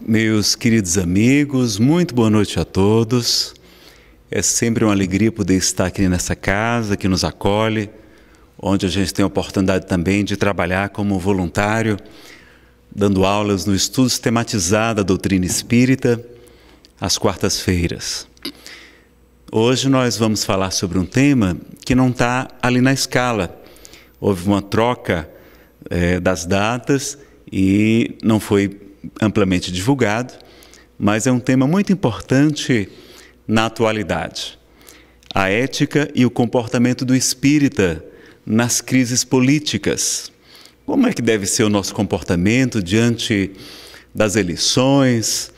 Meus queridos amigos, muito boa noite a todos. É sempre uma alegria poder estar aqui nessa casa que nos acolhe, onde a gente tem a oportunidade também de trabalhar como voluntário, dando aulas no estudo sistematizado da doutrina espírita às quartas-feiras. Hoje nós vamos falar sobre um tema que não está ali na escala. Houve uma troca é, das datas e não foi amplamente divulgado, mas é um tema muito importante na atualidade. A ética e o comportamento do espírita nas crises políticas. Como é que deve ser o nosso comportamento diante das eleições,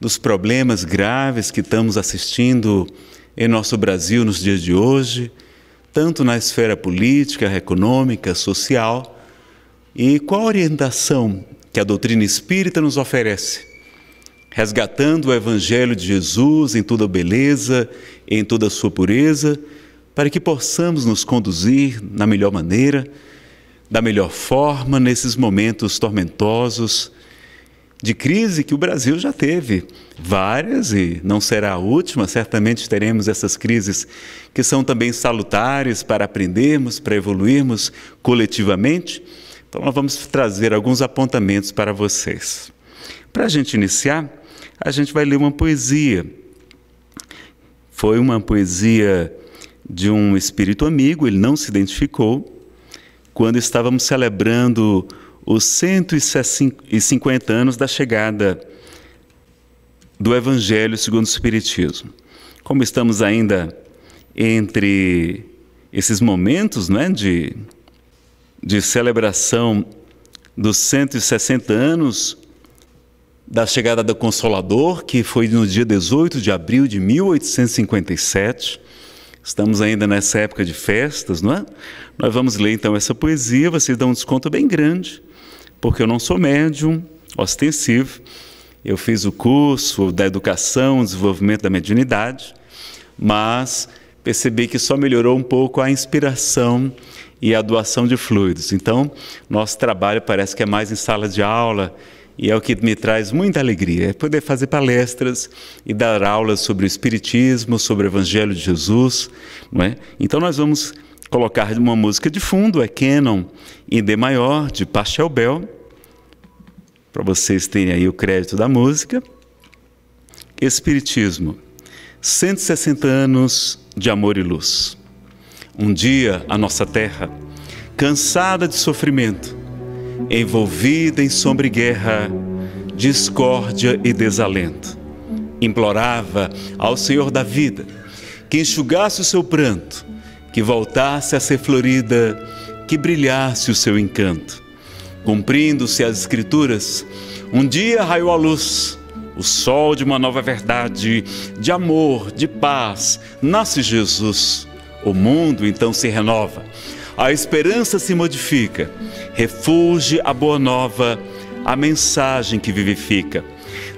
dos problemas graves que estamos assistindo em nosso Brasil nos dias de hoje, tanto na esfera política, econômica, social? E qual a orientação que a doutrina espírita nos oferece, resgatando o Evangelho de Jesus em toda beleza, em toda sua pureza, para que possamos nos conduzir na melhor maneira, da melhor forma nesses momentos tormentosos de crise que o Brasil já teve várias e não será a última. Certamente teremos essas crises que são também salutares para aprendermos, para evoluirmos coletivamente. Então, nós vamos trazer alguns apontamentos para vocês. Para a gente iniciar, a gente vai ler uma poesia. Foi uma poesia de um espírito amigo, ele não se identificou, quando estávamos celebrando os 150 anos da chegada do Evangelho segundo o Espiritismo. Como estamos ainda entre esses momentos né, de de celebração dos 160 anos da chegada do Consolador, que foi no dia 18 de abril de 1857. Estamos ainda nessa época de festas, não é? Nós vamos ler então essa poesia, vocês dão um desconto bem grande, porque eu não sou médium ostensivo. Eu fiz o curso da educação, desenvolvimento da mediunidade, mas percebi que só melhorou um pouco a inspiração e a doação de fluidos. Então, nosso trabalho parece que é mais em sala de aula e é o que me traz muita alegria, é poder fazer palestras e dar aulas sobre o espiritismo, sobre o evangelho de Jesus, não é? Então nós vamos colocar uma música de fundo, é Canon em D maior de Pachelbel, Bell, para vocês terem aí o crédito da música. Espiritismo. 160 anos de amor e luz um dia a nossa terra, cansada de sofrimento, envolvida em sombra e guerra, discórdia e desalento. Implorava ao Senhor da vida que enxugasse o seu pranto, que voltasse a ser florida, que brilhasse o seu encanto. Cumprindo-se as Escrituras, um dia raiou a luz, o sol de uma nova verdade, de amor, de paz, nasce Jesus o mundo então se renova, a esperança se modifica, refuge a boa nova, a mensagem que vivifica.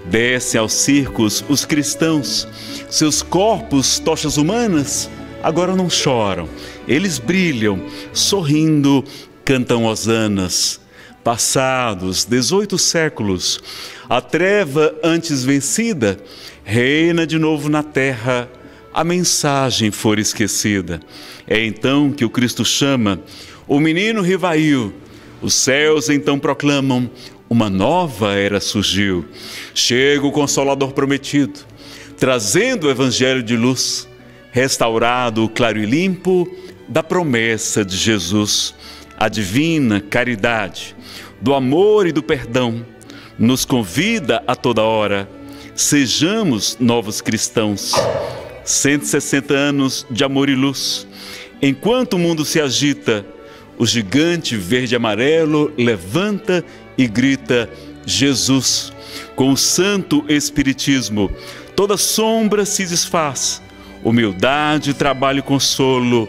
Descem aos circos os cristãos, seus corpos, tochas humanas, agora não choram, eles brilham, sorrindo, cantam hosanas. Passados 18 séculos, a treva antes vencida reina de novo na terra a mensagem for esquecida. É então que o Cristo chama o menino Rivail. Os céus então proclamam: uma nova era surgiu. Chega o Consolador prometido, trazendo o Evangelho de luz, restaurado o claro e limpo da promessa de Jesus, a divina caridade, do amor e do perdão, nos convida a toda hora. Sejamos novos cristãos 160 anos de amor e luz. Enquanto o mundo se agita, o gigante verde e amarelo levanta e grita: Jesus! Com o santo Espiritismo, toda sombra se desfaz, humildade, trabalho e consolo,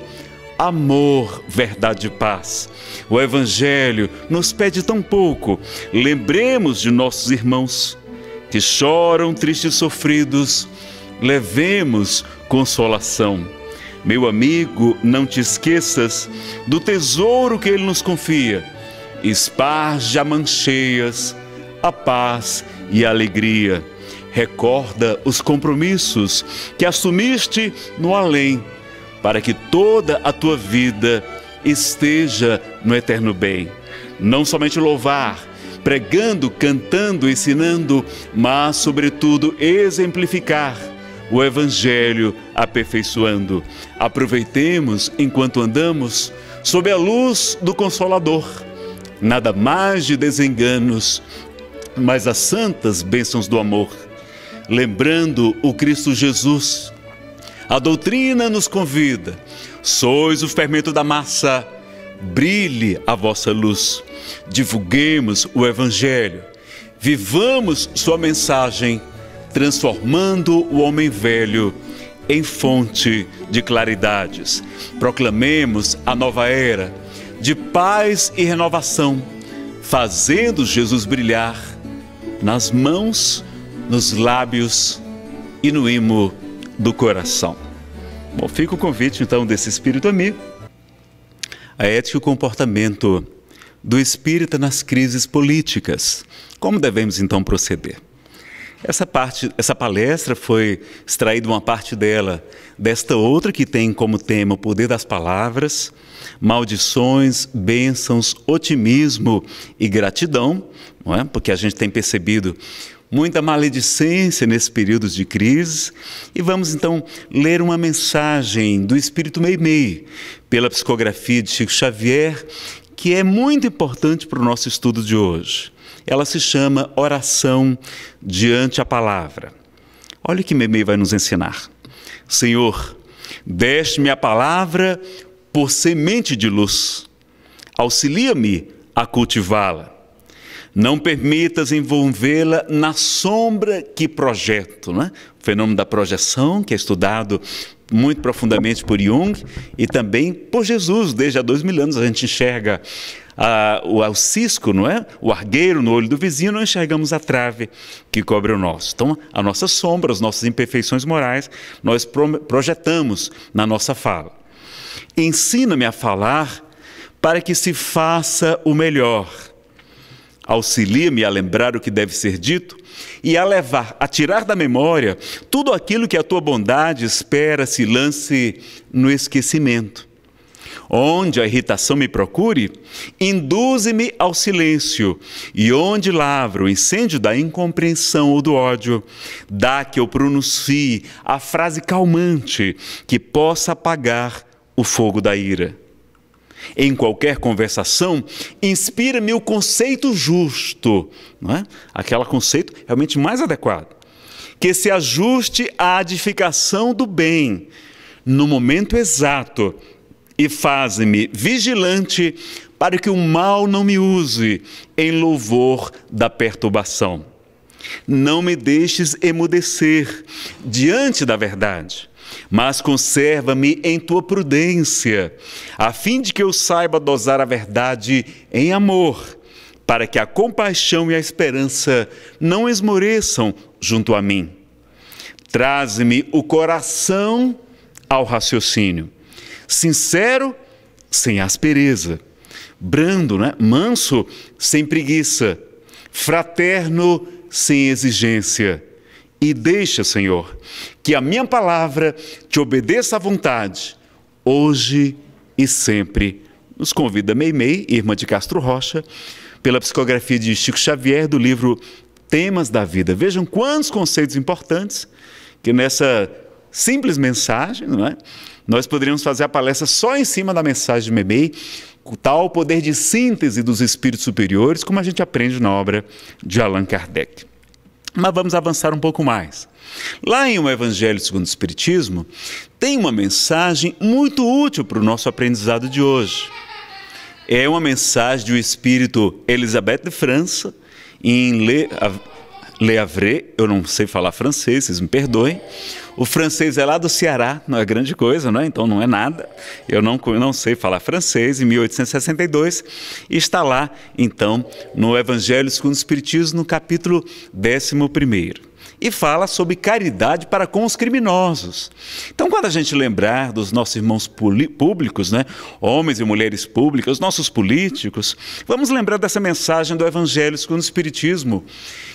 amor, verdade e paz. O Evangelho nos pede tão pouco, lembremos de nossos irmãos que choram tristes e sofridos levemos consolação. Meu amigo, não te esqueças do tesouro que Ele nos confia. Esparja mancheias, a paz e a alegria. Recorda os compromissos que assumiste no além, para que toda a tua vida esteja no eterno bem. Não somente louvar, pregando, cantando, ensinando, mas, sobretudo, exemplificar o Evangelho aperfeiçoando. Aproveitemos enquanto andamos sob a luz do Consolador. Nada mais de desenganos, mas as santas bênçãos do amor. Lembrando o Cristo Jesus, a doutrina nos convida: sois o fermento da massa, brilhe a vossa luz. Divulguemos o Evangelho, vivamos sua mensagem transformando o homem velho em fonte de claridades. Proclamemos a nova era de paz e renovação, fazendo Jesus brilhar nas mãos, nos lábios e no imo do coração. Bom, fica o convite então desse espírito amigo. A ética e o comportamento do espírita nas crises políticas. Como devemos então proceder? Essa parte, essa palestra foi extraída uma parte dela desta outra que tem como tema o poder das palavras, maldições, bênçãos, otimismo e gratidão, não é? Porque a gente tem percebido muita maledicência nesses períodos de crise. E vamos então ler uma mensagem do Espírito Meimei, pela psicografia de Chico Xavier, que é muito importante para o nosso estudo de hoje ela se chama Oração Diante a Palavra. Olha o que Memei vai nos ensinar. Senhor, deste-me a palavra por semente de luz. Auxilia-me a cultivá-la. Não permitas envolvê-la na sombra que projeto. Né? O fenômeno da projeção, que é estudado muito profundamente por Jung e também por Jesus. Desde há dois mil anos a gente enxerga a, o, o cisco, não é? o argueiro no olho do vizinho, não enxergamos a trave que cobre o nosso. Então, a nossa sombra, as nossas imperfeições morais, nós pro, projetamos na nossa fala. Ensina-me a falar para que se faça o melhor. Auxilia-me a lembrar o que deve ser dito e a levar, a tirar da memória tudo aquilo que a tua bondade espera se lance no esquecimento. Onde a irritação me procure, induze-me ao silêncio, e onde lavra o incêndio da incompreensão ou do ódio, dá que eu pronuncie a frase calmante que possa apagar o fogo da ira. Em qualquer conversação, inspira-me o conceito justo, não é? aquele conceito realmente mais adequado, que se ajuste à edificação do bem, no momento exato e faze-me vigilante para que o mal não me use em louvor da perturbação. Não me deixes emudecer diante da verdade, mas conserva-me em tua prudência, a fim de que eu saiba dosar a verdade em amor, para que a compaixão e a esperança não esmoreçam junto a mim. Traze-me o coração ao raciocínio sincero, sem aspereza, brando, né? manso, sem preguiça, fraterno, sem exigência. E deixa, Senhor, que a minha palavra te obedeça à vontade, hoje e sempre. Nos convida Meimei, irmã de Castro Rocha, pela psicografia de Chico Xavier do livro Temas da Vida. Vejam quantos conceitos importantes que nessa simples mensagem, não é? Nós poderíamos fazer a palestra só em cima da mensagem de Memei, o tal poder de síntese dos espíritos superiores, como a gente aprende na obra de Allan Kardec. Mas vamos avançar um pouco mais. Lá em O um Evangelho segundo o Espiritismo, tem uma mensagem muito útil para o nosso aprendizado de hoje. É uma mensagem do espírito Elizabeth de França, em Le Le Havre, eu não sei falar francês, vocês me perdoem. O francês é lá do Ceará, não é grande coisa, né? então não é nada. Eu não, não sei falar francês, em 1862, e está lá, então, no Evangelho segundo o Espiritismo, no capítulo 11 e fala sobre caridade para com os criminosos. Então, quando a gente lembrar dos nossos irmãos públicos, né, homens e mulheres públicas, os nossos políticos, vamos lembrar dessa mensagem do Evangelho segundo o Espiritismo,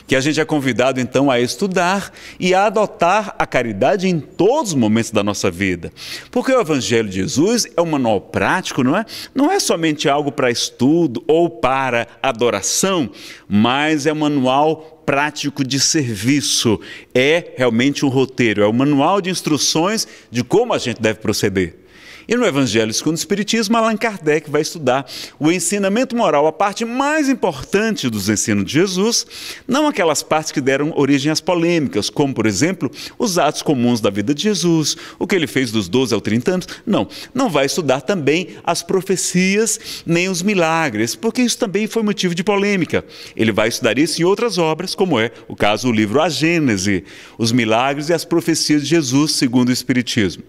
que a gente é convidado então a estudar e a adotar a caridade em todos os momentos da nossa vida. Porque o Evangelho de Jesus é um manual prático, não é? Não é somente algo para estudo ou para adoração, mas é um manual prático de serviço. É realmente um roteiro, é um manual de instruções de como a gente deve proceder. E no Evangelho segundo o Espiritismo, Allan Kardec vai estudar o ensinamento moral, a parte mais importante dos ensinos de Jesus, não aquelas partes que deram origem às polêmicas, como, por exemplo, os atos comuns da vida de Jesus, o que ele fez dos 12 aos 30 anos. Não, não vai estudar também as profecias nem os milagres, porque isso também foi motivo de polêmica. Ele vai estudar isso em outras obras, como é o caso do livro A Gênese, os milagres e as profecias de Jesus segundo o Espiritismo.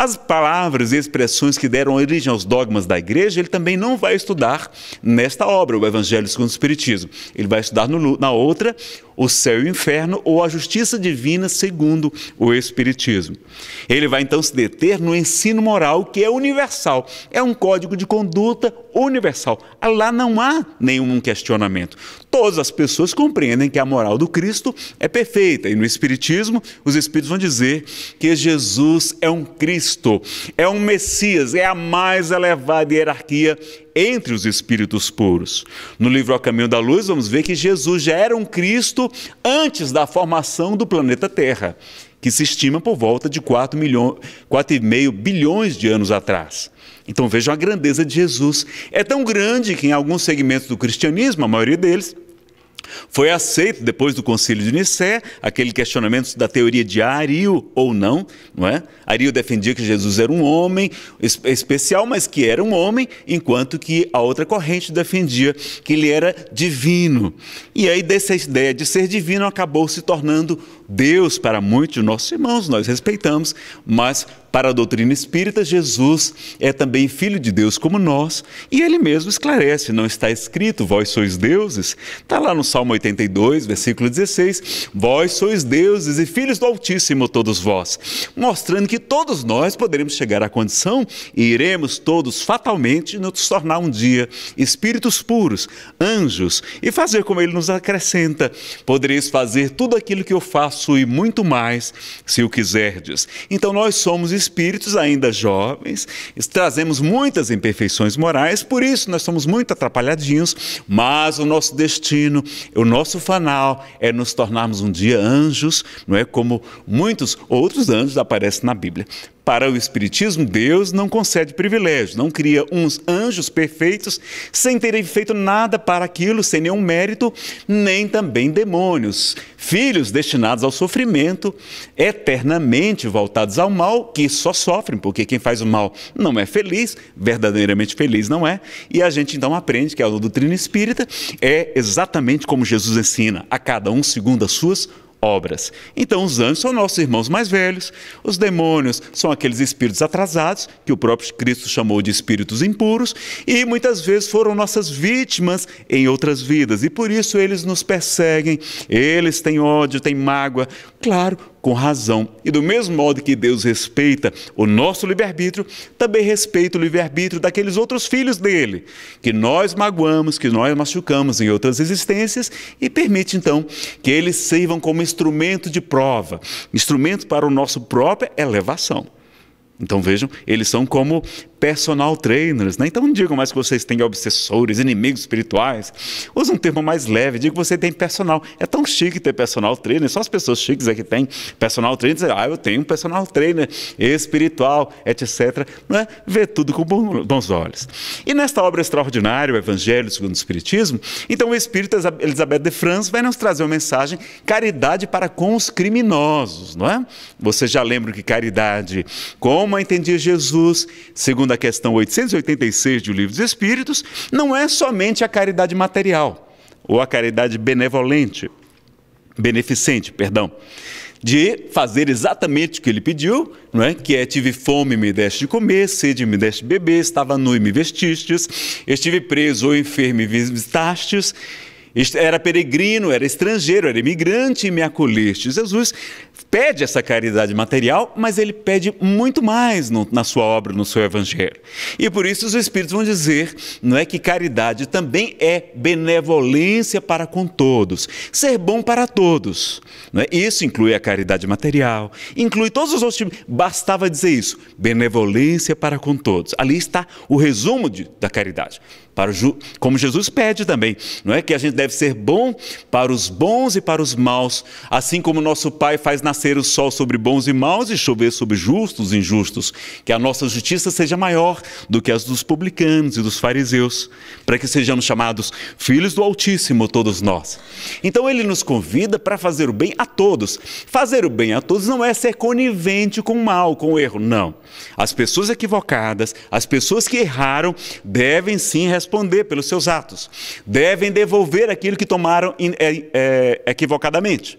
As palavras e expressões que deram origem aos dogmas da igreja, ele também não vai estudar nesta obra, o Evangelho segundo o Espiritismo. Ele vai estudar no, na outra, o céu e o inferno, ou a justiça divina segundo o Espiritismo. Ele vai então se deter no ensino moral, que é universal, é um código de conduta universal. Lá não há nenhum questionamento. Todas as pessoas compreendem que a moral do Cristo é perfeita, e no Espiritismo, os Espíritos vão dizer que Jesus é um Cristo Cristo é um Messias, é a mais elevada hierarquia entre os espíritos puros. No livro A Caminho da Luz, vamos ver que Jesus já era um Cristo antes da formação do planeta Terra, que se estima por volta de milhões, 4,5 bilhões de anos atrás. Então vejam a grandeza de Jesus. É tão grande que em alguns segmentos do cristianismo, a maioria deles, foi aceito depois do Conselho de Nicé aquele questionamento da teoria de Ario ou não, não é? Ario defendia que Jesus era um homem especial, mas que era um homem, enquanto que a outra corrente defendia que ele era divino. E aí dessa ideia de ser divino acabou se tornando Deus para muitos de nossos irmãos, nós respeitamos, mas para a doutrina espírita, Jesus é também filho de Deus como nós, e ele mesmo esclarece, não está escrito, vós sois deuses, está lá no Salmo 82, versículo 16, vós sois deuses e filhos do Altíssimo todos vós, mostrando que todos nós poderemos chegar à condição e iremos todos fatalmente nos tornar um dia espíritos puros, anjos, e fazer como ele nos acrescenta, podereis fazer tudo aquilo que eu faço passo e muito mais, se o quiserdes. Então nós somos espíritos ainda jovens, trazemos muitas imperfeições morais, por isso nós somos muito atrapalhadinhos, mas o nosso destino, o nosso fanal é nos tornarmos um dia anjos, não é como muitos outros anjos aparecem na Bíblia. Para o Espiritismo, Deus não concede privilégios, não cria uns anjos perfeitos sem terem feito nada para aquilo, sem nenhum mérito, nem também demônios, filhos destinados ao sofrimento, eternamente voltados ao mal, que só sofrem, porque quem faz o mal não é feliz, verdadeiramente feliz não é, e a gente então aprende que a doutrina espírita é exatamente como Jesus ensina, a cada um segundo as suas obras. Então, os anjos são nossos irmãos mais velhos, os demônios são aqueles espíritos atrasados, que o próprio Cristo chamou de espíritos impuros, e muitas vezes foram nossas vítimas em outras vidas, e por isso eles nos perseguem, eles têm ódio, têm mágoa, Claro, com razão. E do mesmo modo que Deus respeita o nosso livre-arbítrio, também respeita o livre-arbítrio daqueles outros filhos dele, que nós magoamos, que nós machucamos em outras existências e permite então que eles sirvam como instrumento de prova, instrumento para o nosso própria elevação. Então vejam, eles são como personal trainers, né? Então não digam mais que vocês têm obsessores, inimigos espirituais. Use um termo mais leve, diga que você tem personal. É tão chique ter personal trainer, só as pessoas chiques é que têm personal trainer. Ah, eu tenho um personal trainer espiritual, etc. Né? Vê tudo com bons olhos. E nesta obra extraordinária, o Evangelho segundo o Espiritismo, então o espírito Elizabeth de France vai nos trazer uma mensagem, caridade para com os criminosos, não é? Você já lembra que caridade, como entendia Jesus, segundo segundo a questão 886 do Livro dos Espíritos, não é somente a caridade material, ou a caridade benevolente, beneficente, perdão, de fazer exatamente o que ele pediu, não é? que é tive fome, me deste de comer, sede, me deste de beber, estava nu e me vestistes, estive preso ou enfermo e me visitastes, era peregrino, era estrangeiro, era imigrante e me acolheste. Jesus pede essa caridade material, mas ele pede muito mais no, na sua obra, no seu evangelho. E por isso os espíritos vão dizer, não é que caridade também é benevolência para com todos, ser bom para todos. Não é? Isso inclui a caridade material, inclui todos os outros tipos. Bastava dizer isso, benevolência para com todos. Ali está o resumo de, da caridade para como Jesus pede também, não é que a gente deve ser bom para os bons e para os maus, assim como nosso Pai faz nascer o sol sobre bons e maus e chover sobre justos e injustos, que a nossa justiça seja maior do que as dos publicanos e dos fariseus, para que sejamos chamados filhos do Altíssimo todos nós. Então ele nos convida para fazer o bem a todos. Fazer o bem a todos não é ser conivente com o mal, com o erro, não. As pessoas equivocadas, as pessoas que erraram devem sim responder responder pelos seus atos. Devem devolver aquilo que tomaram é, é, equivocadamente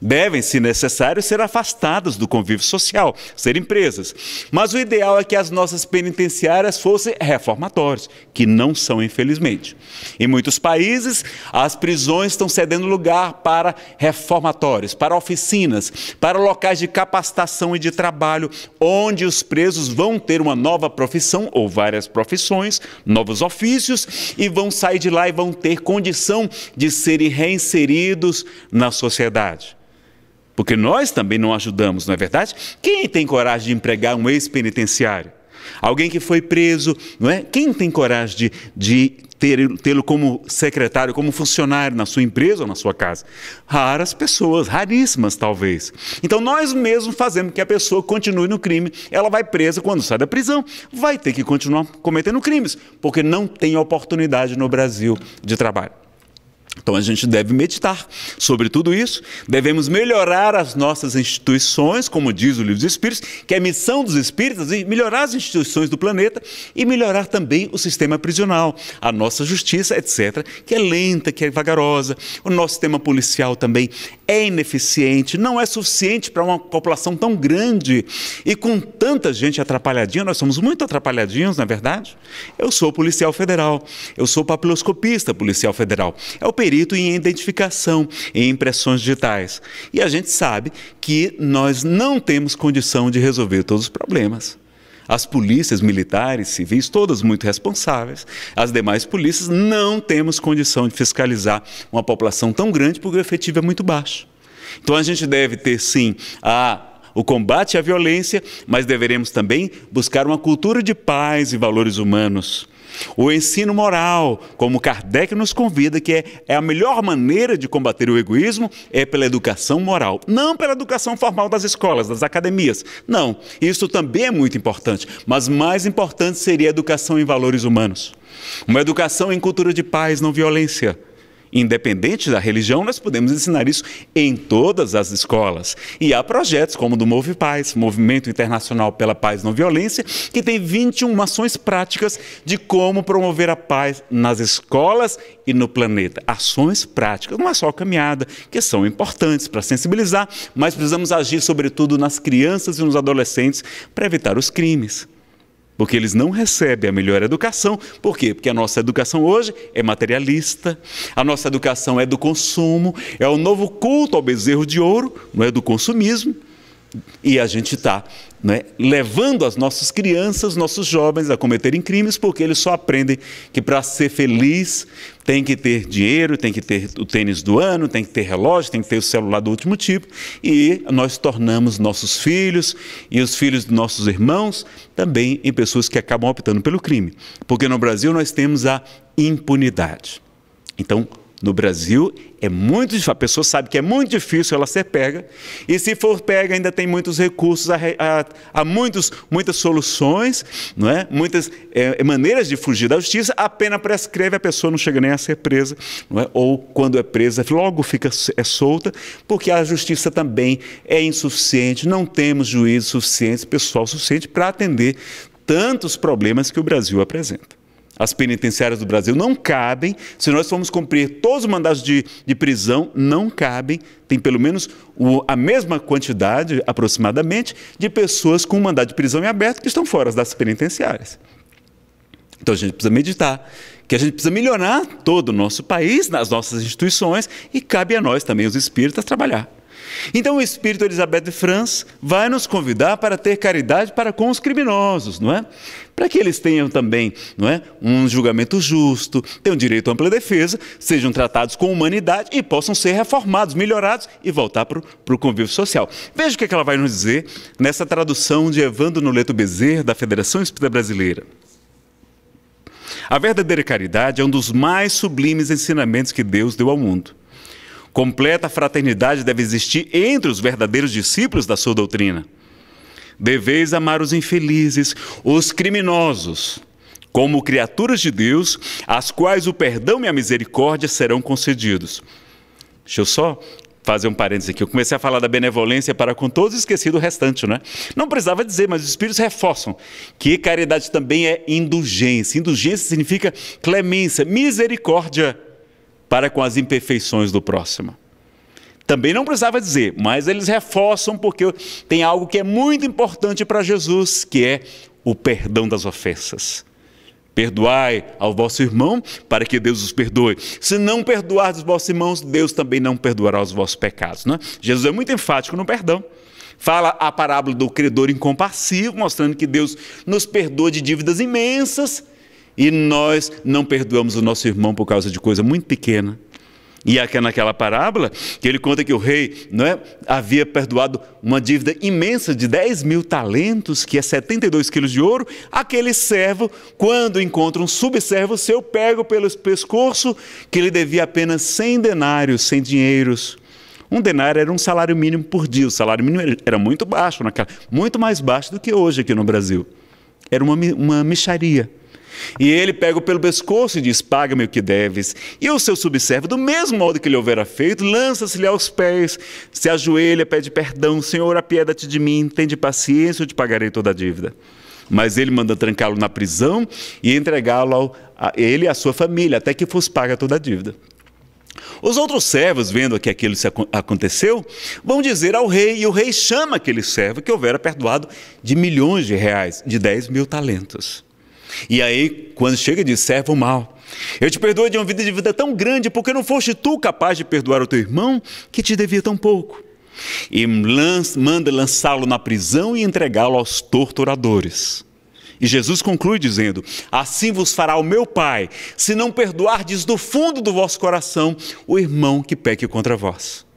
devem, se necessário, ser afastadas do convívio social, serem presas. Mas o ideal é que as nossas penitenciárias fossem reformatórios, que não são, infelizmente. Em muitos países, as prisões estão cedendo lugar para reformatórios, para oficinas, para locais de capacitação e de trabalho, onde os presos vão ter uma nova profissão ou várias profissões, novos ofícios e vão sair de lá e vão ter condição de serem reinseridos na sociedade porque nós também não ajudamos, não é verdade? Quem tem coragem de empregar um ex-penitenciário? Alguém que foi preso, não é? Quem tem coragem de, de tê-lo como secretário, como funcionário na sua empresa ou na sua casa? Raras pessoas, raríssimas talvez. Então nós mesmos fazemos que a pessoa continue no crime. Ela vai presa quando sai da prisão, vai ter que continuar cometendo crimes, porque não tem oportunidade no Brasil de trabalho. Então a gente deve meditar sobre tudo isso, devemos melhorar as nossas instituições, como diz o livro dos Espíritos, que é a missão dos Espíritos melhorar as instituições do planeta e melhorar também o sistema prisional, a nossa justiça, etc., que é lenta, que é vagarosa. O nosso sistema policial também é ineficiente, não é suficiente para uma população tão grande e com tanta gente atrapalhadinha, nós somos muito atrapalhadinhos, na é verdade. Eu sou policial federal, eu sou papiloscopista policial federal. É o perito em identificação em impressões digitais. E a gente sabe que nós não temos condição de resolver todos os problemas as polícias militares, civis, todas muito responsáveis, as demais polícias, não temos condição de fiscalizar uma população tão grande porque o efetivo é muito baixo. Então a gente deve ter sim a o combate à violência, mas deveremos também buscar uma cultura de paz e valores humanos o ensino moral, como Kardec nos convida, que é, é a melhor maneira de combater o egoísmo, é pela educação moral. Não pela educação formal das escolas, das academias. Não, isso também é muito importante. Mas mais importante seria a educação em valores humanos. Uma educação em cultura de paz, não violência. Independente da religião, nós podemos ensinar isso em todas as escolas. E há projetos como o do Move Paz, Movimento Internacional pela Paz Não Violência, que tem 21 ações práticas de como promover a paz nas escolas e no planeta. Ações práticas, não é só caminhada, que são importantes para sensibilizar, mas precisamos agir sobretudo nas crianças e nos adolescentes para evitar os crimes porque eles não recebem a melhor educação. Por quê? Porque a nossa educação hoje é materialista, a nossa educação é do consumo, é o novo culto ao bezerro de ouro, não é do consumismo. E a gente está né, levando as nossas crianças, nossos jovens a cometerem crimes, porque eles só aprendem que para ser feliz, tem que ter dinheiro, tem que ter o tênis do ano, tem que ter relógio, tem que ter o celular do último tipo, e nós tornamos nossos filhos e os filhos de nossos irmãos também em pessoas que acabam optando pelo crime, porque no Brasil nós temos a impunidade. Então, no Brasil, é muito a pessoa sabe que é muito difícil ela ser pega, e se for pega, ainda tem muitos recursos, há, muitos, muitas soluções, não é? muitas é, é, maneiras de fugir da justiça, a pena prescreve, a pessoa não chega nem a ser presa, não é? ou quando é presa, logo fica é solta, porque a justiça também é insuficiente, não temos juízes suficientes, pessoal suficiente para atender tantos problemas que o Brasil apresenta as penitenciárias do Brasil não cabem, se nós formos cumprir todos os mandados de, de prisão, não cabem, tem pelo menos o, a mesma quantidade, aproximadamente, de pessoas com mandado de prisão em aberto que estão fora das penitenciárias. Então a gente precisa meditar, que a gente precisa melhorar todo o nosso país, nas nossas instituições, e cabe a nós também, os espíritas, trabalhar. Então o espírito Elizabeth de France vai nos convidar para ter caridade para com os criminosos, não é? Para que eles tenham também, não é, um julgamento justo, tenham direito à ampla defesa, sejam tratados com humanidade e possam ser reformados, melhorados e voltar para o convívio social. Veja o que, é que ela vai nos dizer nessa tradução de Evandro Noleto Bezerra da Federação Espírita Brasileira. A verdadeira caridade é um dos mais sublimes ensinamentos que Deus deu ao mundo. Completa fraternidade deve existir entre os verdadeiros discípulos da sua doutrina. Deveis amar os infelizes, os criminosos, como criaturas de Deus, às quais o perdão e a misericórdia serão concedidos. Deixa eu só fazer um parênteses aqui. Eu comecei a falar da benevolência para com todos e esqueci do restante, né? Não precisava dizer, mas os Espíritos reforçam que caridade também é indulgência. Indulgência significa clemência, misericórdia para com as imperfeições do próximo. Também não precisava dizer, mas eles reforçam porque tem algo que é muito importante para Jesus, que é o perdão das ofensas. Perdoai ao vosso irmão para que Deus os perdoe. Se não perdoar os vossos irmãos, Deus também não perdoará os vossos pecados. é? Jesus é muito enfático no perdão. Fala a parábola do credor incompassivo, mostrando que Deus nos perdoa de dívidas imensas, e nós não perdoamos o nosso irmão por causa de coisa muito pequena. E é aqui naquela parábola, que ele conta que o rei não é, havia perdoado uma dívida imensa de 10 mil talentos, que é 72 quilos de ouro, aquele servo, quando encontra um subservo seu, pega pelo pescoço, que ele devia apenas 100 denários, 100 dinheiros. Um denário era um salário mínimo por dia, o salário mínimo era muito baixo, naquela, muito mais baixo do que hoje aqui no Brasil. Era uma, uma micharia. E ele pega-o pelo pescoço e diz: Paga-me o que deves. E o seu subservo, do mesmo modo que lhe houvera feito, lança-se-lhe aos pés, se ajoelha, pede perdão: Senhor, apieda-te de mim, tende paciência, eu te pagarei toda a dívida. Mas ele manda trancá-lo na prisão e entregá-lo a ele e à sua família, até que fosse paga toda a dívida. Os outros servos, vendo que aquilo se aconteceu, vão dizer ao rei, e o rei chama aquele servo que houvera perdoado de milhões de reais, de 10 mil talentos. E aí, quando chega, diz: servo mal. Eu te perdoo de uma vida de vida tão grande, porque não foste tu capaz de perdoar o teu irmão que te devia tão pouco. E lança, manda lançá-lo na prisão e entregá-lo aos torturadores. E Jesus conclui dizendo: Assim vos fará o meu Pai, se não perdoardes do fundo do vosso coração o irmão que peque contra vós.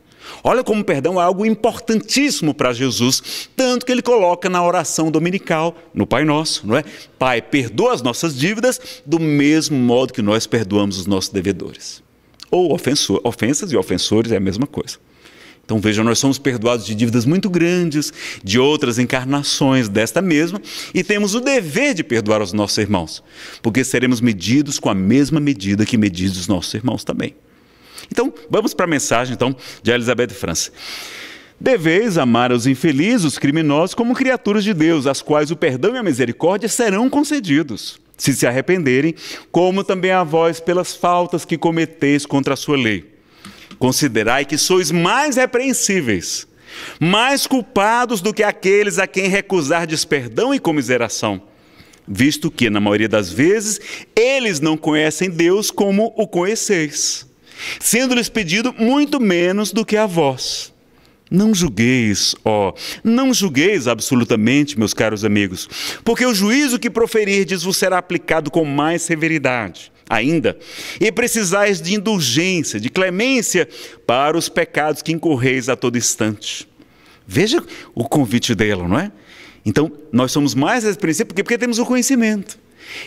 Olha como o perdão é algo importantíssimo para Jesus, tanto que ele coloca na oração dominical, no Pai Nosso, não é? Pai, perdoa as nossas dívidas do mesmo modo que nós perdoamos os nossos devedores. Ou ofensor, ofensas e ofensores é a mesma coisa. Então vejam, nós somos perdoados de dívidas muito grandes, de outras encarnações desta mesma, e temos o dever de perdoar os nossos irmãos, porque seremos medidos com a mesma medida que medidos os nossos irmãos também. Então, vamos para a mensagem então de Elizabeth França. Deveis amar os infelizes, os criminosos, como criaturas de Deus, às quais o perdão e a misericórdia serão concedidos, se se arrependerem, como também a vós pelas faltas que cometeis contra a sua lei. Considerai que sois mais repreensíveis, mais culpados do que aqueles a quem recusardes perdão e comiseração visto que, na maioria das vezes, eles não conhecem Deus como o conheceis sendo-lhes pedido muito menos do que a vós. Não julgueis, ó, não julgueis absolutamente, meus caros amigos, porque o juízo que proferirdes vos será aplicado com mais severidade ainda, e precisais de indulgência, de clemência para os pecados que incorreis a todo instante. Veja o convite dele, não é? Então, nós somos mais esse princípio porque, porque temos o conhecimento.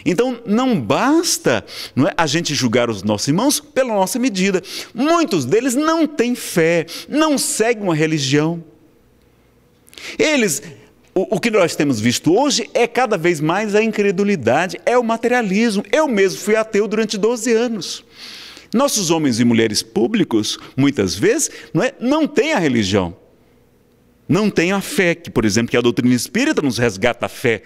Então não basta não é, a gente julgar os nossos irmãos pela nossa medida. Muitos deles não têm fé, não seguem uma religião. Eles, o, o que nós temos visto hoje é cada vez mais a incredulidade, é o materialismo. Eu mesmo fui ateu durante 12 anos. Nossos homens e mulheres públicos, muitas vezes, não, é, não têm a religião. Não têm a fé, que, por exemplo, que a doutrina espírita nos resgata a fé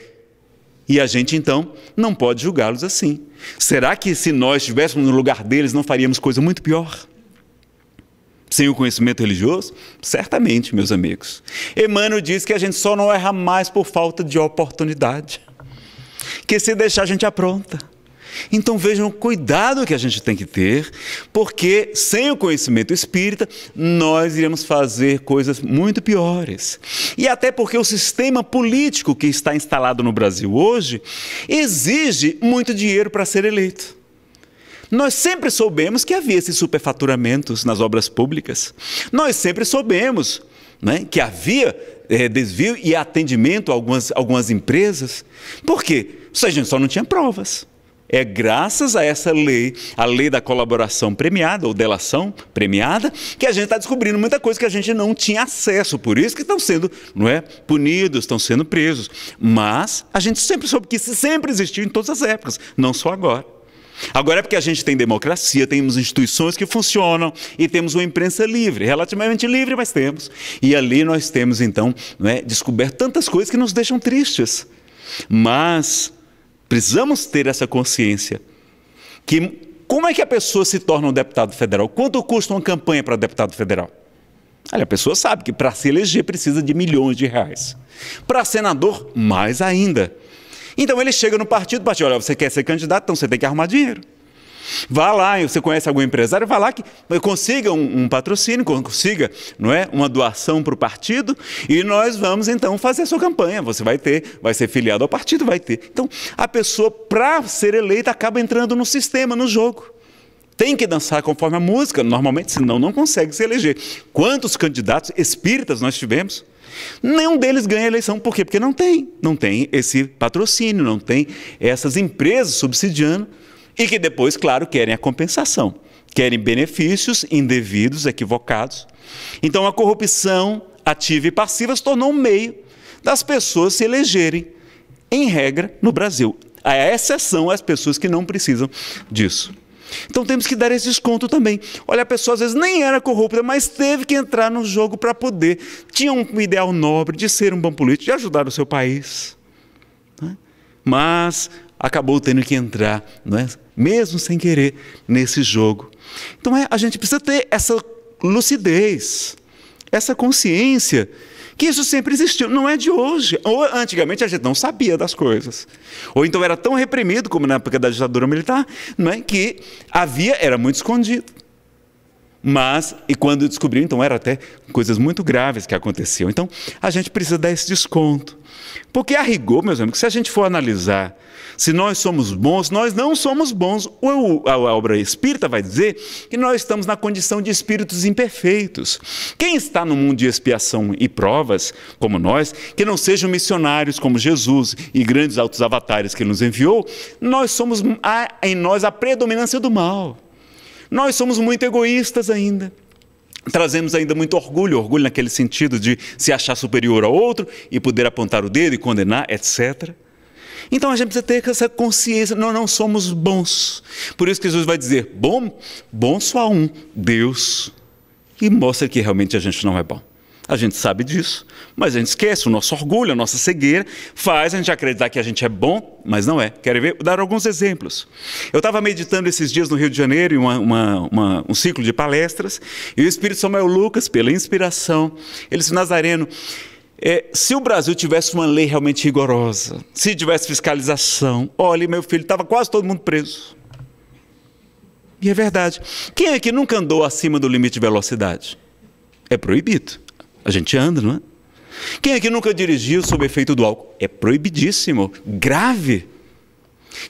e a gente então não pode julgá-los assim. Será que se nós estivéssemos no lugar deles não faríamos coisa muito pior? Sem o conhecimento religioso? Certamente, meus amigos. Emmanuel diz que a gente só não erra mais por falta de oportunidade. Que se deixar, a gente apronta. Então vejam o cuidado que a gente tem que ter, porque sem o conhecimento espírita, nós iremos fazer coisas muito piores. E até porque o sistema político que está instalado no Brasil hoje exige muito dinheiro para ser eleito. Nós sempre soubemos que havia esses superfaturamentos nas obras públicas. Nós sempre soubemos né, que havia é, desvio e atendimento a algumas, algumas empresas. Por quê? Ou a gente só não tinha provas. É graças a essa lei, a lei da colaboração premiada ou delação premiada, que a gente está descobrindo muita coisa que a gente não tinha acesso. Por isso que estão sendo, não é, punidos, estão sendo presos. Mas a gente sempre soube que isso sempre existiu em todas as épocas, não só agora. Agora é porque a gente tem democracia, temos instituições que funcionam e temos uma imprensa livre, relativamente livre, mas temos. E ali nós temos, então, é, descoberto tantas coisas que nos deixam tristes. Mas Precisamos ter essa consciência que como é que a pessoa se torna um deputado federal? Quanto custa uma campanha para deputado federal? Olha, a pessoa sabe que para se eleger precisa de milhões de reais. Para senador, mais ainda. Então ele chega no partido, partido, olha, você quer ser candidato, então você tem que arrumar dinheiro. Vá lá, você conhece algum empresário, vá lá que consiga um, um patrocínio, consiga não é, uma doação para o partido e nós vamos então fazer a sua campanha. Você vai ter, vai ser filiado ao partido, vai ter. Então, a pessoa, para ser eleita, acaba entrando no sistema, no jogo tem que dançar conforme a música, normalmente, senão não consegue se eleger. Quantos candidatos espíritas nós tivemos? Nenhum deles ganha eleição, por quê? Porque não tem, não tem esse patrocínio, não tem essas empresas subsidiando e que depois, claro, querem a compensação, querem benefícios indevidos, equivocados. Então a corrupção ativa e passiva se tornou um meio das pessoas se elegerem, em regra, no Brasil. A exceção é as pessoas que não precisam disso. Então temos que dar esse desconto também. Olha, a pessoa às vezes nem era corrupta, mas teve que entrar no jogo para poder. Tinha um ideal nobre de ser um bom político, de ajudar o seu país. Né? Mas acabou tendo que entrar, não é? mesmo sem querer, nesse jogo. Então é, a gente precisa ter essa lucidez, essa consciência que isso sempre existiu, não é de hoje. Ou antigamente a gente não sabia das coisas. Ou então era tão reprimido, como na época da ditadura militar, não é? que havia, era muito escondido. Mas, e quando descobriu, então era até coisas muito graves que aconteciam. Então, a gente precisa dar esse desconto. Porque a rigor, meus amigos, se a gente for analisar se nós somos bons, nós não somos bons. a obra espírita vai dizer que nós estamos na condição de espíritos imperfeitos. Quem está no mundo de expiação e provas, como nós, que não sejam missionários como Jesus e grandes altos avatares que ele nos enviou, nós somos há em nós a predominância do mal. Nós somos muito egoístas ainda. Trazemos ainda muito orgulho, orgulho naquele sentido de se achar superior ao outro e poder apontar o dedo e condenar, etc. Então a gente precisa ter essa consciência, nós não somos bons. Por isso que Jesus vai dizer: bom, bom só há um, Deus. E mostra que realmente a gente não é bom. A gente sabe disso, mas a gente esquece. O nosso orgulho, a nossa cegueira faz a gente acreditar que a gente é bom, mas não é. Quero ver, dar alguns exemplos. Eu estava meditando esses dias no Rio de Janeiro, em uma, uma, uma, um ciclo de palestras, e o Espírito Samuel Lucas, pela inspiração, ele disse, Nazareno, é, se o Brasil tivesse uma lei realmente rigorosa, se tivesse fiscalização, olha, meu filho, estava quase todo mundo preso. E é verdade. Quem é que nunca andou acima do limite de velocidade? É proibido. A gente anda, não é? Quem é que nunca dirigiu sob efeito do álcool? É proibidíssimo, grave.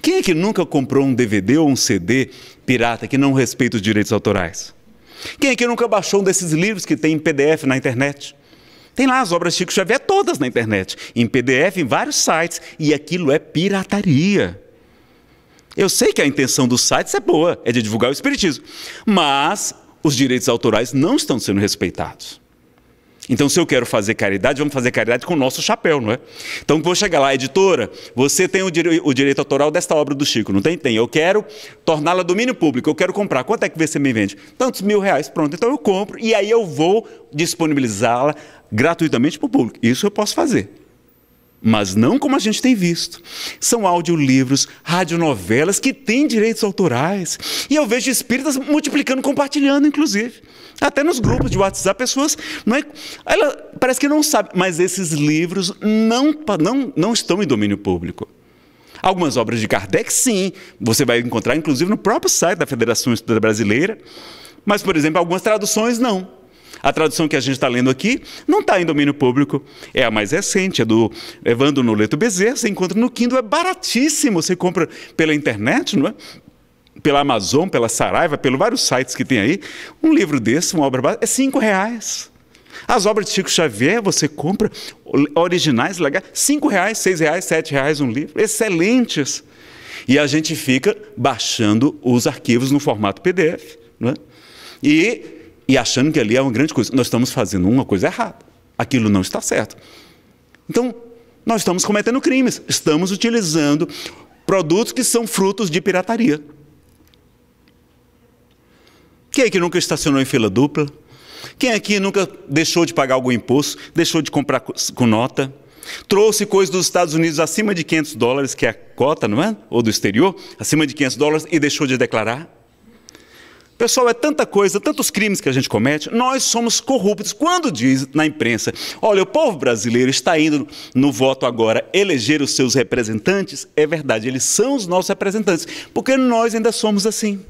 Quem é que nunca comprou um DVD ou um CD pirata que não respeita os direitos autorais? Quem é que nunca baixou um desses livros que tem em PDF na internet? Tem lá as obras Chico Xavier todas na internet, em PDF, em vários sites, e aquilo é pirataria. Eu sei que a intenção dos sites é boa, é de divulgar o espiritismo, mas os direitos autorais não estão sendo respeitados. Então, se eu quero fazer caridade, vamos fazer caridade com o nosso chapéu, não é? Então, vou chegar lá, editora, você tem o, dire o direito autoral desta obra do Chico, não tem? Tem. Eu quero torná-la domínio público, eu quero comprar. Quanto é que você me vende? Tantos mil reais, pronto. Então, eu compro e aí eu vou disponibilizá-la gratuitamente para o público. Isso eu posso fazer mas não como a gente tem visto. São audiolivros, radionovelas que têm direitos autorais. E eu vejo espíritas multiplicando, compartilhando, inclusive. Até nos grupos de WhatsApp, pessoas. Não é, ela parece que não sabe, mas esses livros não, não, não estão em domínio público. Algumas obras de Kardec, sim, você vai encontrar, inclusive, no próprio site da Federação Estuda Brasileira. Mas, por exemplo, algumas traduções, não. A tradução que a gente está lendo aqui não está em domínio público, é a mais recente, é do Evandro Noleto Bezerra, você encontra no Kindle, é baratíssimo, você compra pela internet, não é? Pela Amazon, pela Saraiva, pelos vários sites que tem aí, um livro desse, uma obra básica, é cinco reais. As obras de Chico Xavier, você compra originais, legais, cinco reais, seis reais, sete reais um livro, excelentes. E a gente fica baixando os arquivos no formato PDF, não é? E e achando que ali é uma grande coisa. Nós estamos fazendo uma coisa errada. Aquilo não está certo. Então, nós estamos cometendo crimes, estamos utilizando produtos que são frutos de pirataria. Quem é que nunca estacionou em fila dupla? Quem aqui nunca deixou de pagar algum imposto, deixou de comprar com nota? Trouxe coisas dos Estados Unidos acima de 500 dólares, que é a cota, não é? Ou do exterior, acima de 500 dólares, e deixou de declarar? Pessoal, é tanta coisa, tantos crimes que a gente comete, nós somos corruptos. Quando diz na imprensa, olha, o povo brasileiro está indo no voto agora eleger os seus representantes, é verdade, eles são os nossos representantes, porque nós ainda somos assim.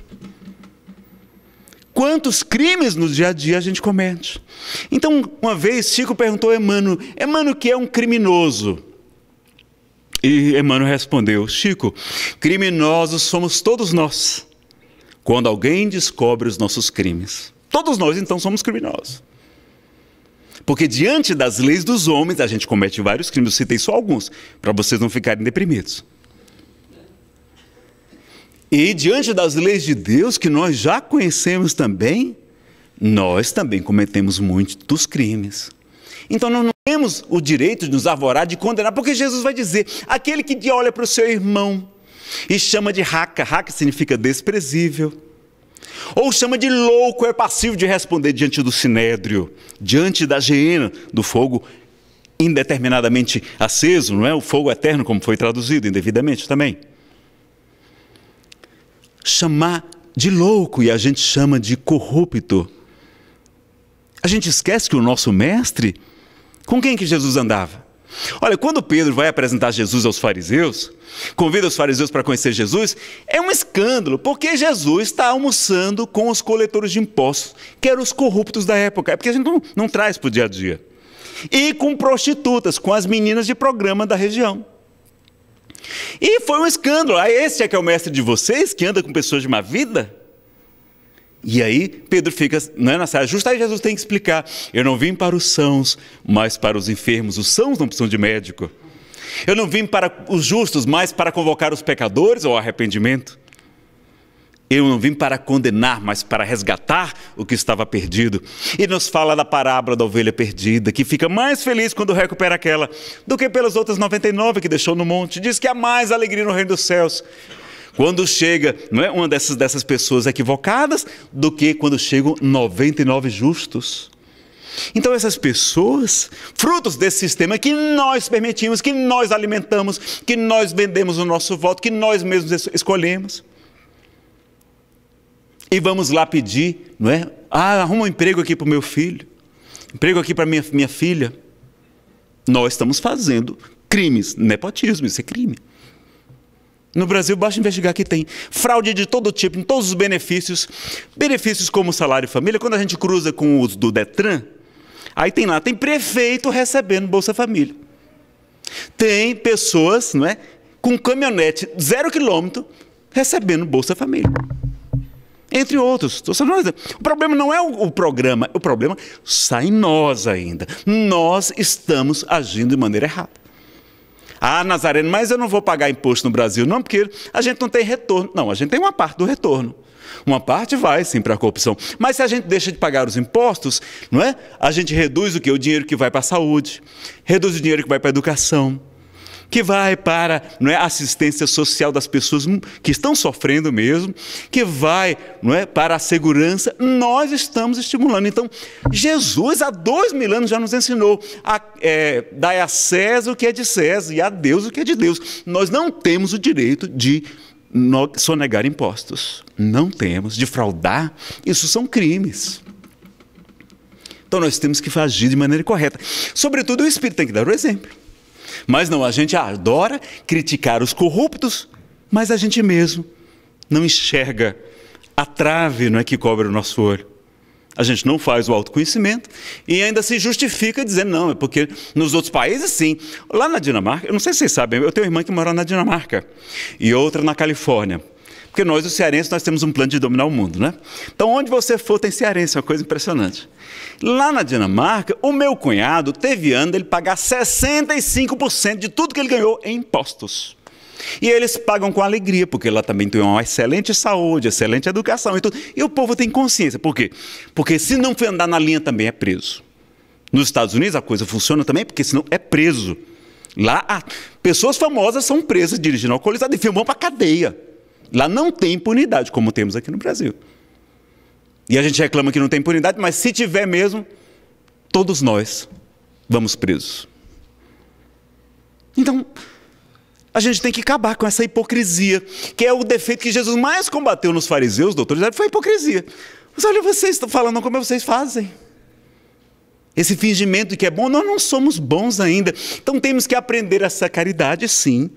Quantos crimes no dia a dia a gente comete? Então, uma vez, Chico perguntou a Emmanuel, Emmanuel, o que é um criminoso? E Emmanuel respondeu, Chico, criminosos somos todos nós quando alguém descobre os nossos crimes. Todos nós então somos criminosos. Porque diante das leis dos homens, a gente comete vários crimes, eu citei só alguns, para vocês não ficarem deprimidos. E diante das leis de Deus, que nós já conhecemos também, nós também cometemos muitos crimes. Então não temos o direito de nos arvorar, de condenar, porque Jesus vai dizer: aquele que olha para o seu irmão e chama de raca. Raca significa desprezível. Ou chama de louco, é passivo de responder diante do sinédrio, diante da hiena, do fogo indeterminadamente aceso, não é? O fogo eterno, como foi traduzido indevidamente também. Chamar de louco e a gente chama de corrupto. A gente esquece que o nosso mestre, com quem que Jesus andava? Olha, quando Pedro vai apresentar Jesus aos fariseus, convida os fariseus para conhecer Jesus, é um escândalo, porque Jesus está almoçando com os coletores de impostos, que eram os corruptos da época, é porque a gente não, não traz para o dia a dia, e com prostitutas, com as meninas de programa da região. E foi um escândalo. Ah, esse é que é o mestre de vocês, que anda com pessoas de má vida? E aí Pedro fica não é, na saia justa, aí Jesus tem que explicar: eu não vim para os sãos, mas para os enfermos. Os sãos não precisam de médico. Eu não vim para os justos, mas para convocar os pecadores ao arrependimento. Eu não vim para condenar, mas para resgatar o que estava perdido. E nos fala da parábola da ovelha perdida, que fica mais feliz quando recupera aquela do que pelas outras 99 que deixou no monte. Diz que há mais alegria no reino dos céus quando chega não é uma dessas, dessas pessoas equivocadas do que quando chegam 99 justos. Então, essas pessoas, frutos desse sistema que nós permitimos, que nós alimentamos, que nós vendemos o nosso voto, que nós mesmos escolhemos. E vamos lá pedir, não é? Ah, arruma um emprego aqui para o meu filho, emprego aqui para minha, minha filha. Nós estamos fazendo crimes, nepotismo, isso é crime. No Brasil, basta investigar que tem fraude de todo tipo, em todos os benefícios. Benefícios como salário família, quando a gente cruza com os do Detran, aí tem lá, tem prefeito recebendo Bolsa Família. Tem pessoas não é, com caminhonete zero quilômetro recebendo Bolsa Família. Entre outros. O problema não é o programa, o problema sai em nós ainda. Nós estamos agindo de maneira errada. Ah, Nazareno, mas eu não vou pagar imposto no Brasil, não, porque a gente não tem retorno. Não, a gente tem uma parte do retorno. Uma parte vai sim para a corrupção. Mas se a gente deixa de pagar os impostos, não é? A gente reduz o que? O dinheiro que vai para a saúde, reduz o dinheiro que vai para a educação, que vai para não é, assistência social das pessoas hum, que estão sofrendo mesmo, que vai não é, para a segurança, nós estamos estimulando. Então, Jesus há dois mil anos já nos ensinou a é, dar a César o que é de César e a Deus o que é de Deus. Nós não temos o direito de sonegar impostos. Não temos. Defraudar, isso são crimes. Então nós temos que agir de maneira correta. Sobretudo, o Espírito tem que dar o exemplo. Mas não, a gente adora criticar os corruptos, mas a gente mesmo não enxerga a trave não é que cobre o nosso olho. A gente não faz o autoconhecimento e ainda se justifica dizendo, não, é porque nos outros países sim. Lá na Dinamarca, eu não sei se vocês sabem, eu tenho uma irmã que mora na Dinamarca e outra na Califórnia. Porque nós, os cearenses, nós temos um plano de dominar o mundo, né? Então, onde você for, tem cearense, é uma coisa impressionante. Lá na Dinamarca, o meu cunhado teve ano ele pagar 65% de tudo que ele ganhou em impostos. E eles pagam com alegria, porque lá também tem uma excelente saúde, excelente educação e tudo. E o povo tem consciência. Por quê? Porque se não for andar na linha também é preso. Nos Estados Unidos a coisa funciona também, porque senão é preso. Lá, pessoas famosas são presas dirigindo alcoolizado e filmam para cadeia. Lá não tem impunidade, como temos aqui no Brasil. E a gente reclama que não tem impunidade, mas se tiver mesmo, todos nós vamos presos. Então, a gente tem que acabar com essa hipocrisia, que é o defeito que Jesus mais combateu nos fariseus, doutores, é foi a hipocrisia. Mas olha, vocês estão falando como vocês fazem. Esse fingimento que é bom, nós não somos bons ainda. Então temos que aprender essa caridade, sim,